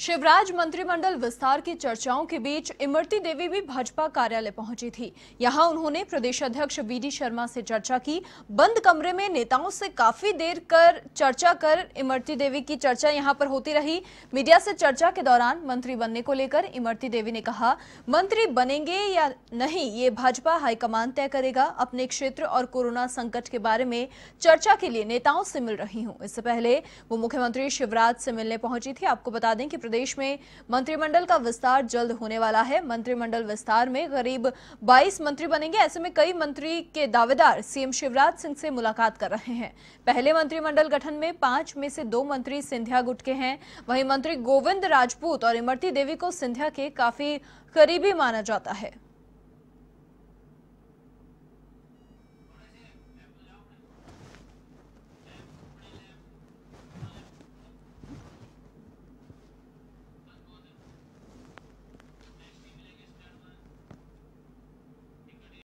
शिवराज मंत्रिमंडल विस्तार की चर्चाओं के बीच इमरती देवी भी भाजपा कार्यालय पहुंची थी यहां उन्होंने प्रदेश अध्यक्ष वीडी शर्मा से चर्चा की बंद कमरे में नेताओं से काफी देर कर चर्चा कर इमरती देवी की चर्चा यहां पर होती रही मीडिया से चर्चा के दौरान मंत्री बनने को लेकर इमरती देवी ने कहा मंत्री बनेंगे या नहीं ये भाजपा हाईकमान तय करेगा अपने क्षेत्र और कोरोना संकट के बारे में चर्चा के लिए नेताओं से मिल रही हूँ इससे पहले वो मुख्यमंत्री शिवराज से मिलने पहुंची थी आपको बता दें कि प्रदेश में मंत्रिमंडल का विस्तार जल्द होने वाला है मंत्रिमंडल विस्तार में करीब 22 मंत्री बनेंगे ऐसे में कई मंत्री के दावेदार सीएम शिवराज सिंह से मुलाकात कर रहे हैं पहले मंत्रिमंडल गठन में पांच में से दो मंत्री सिंधिया गुट के हैं वहीं मंत्री गोविंद राजपूत और इमरती देवी को सिंधिया के काफी करीबी माना जाता है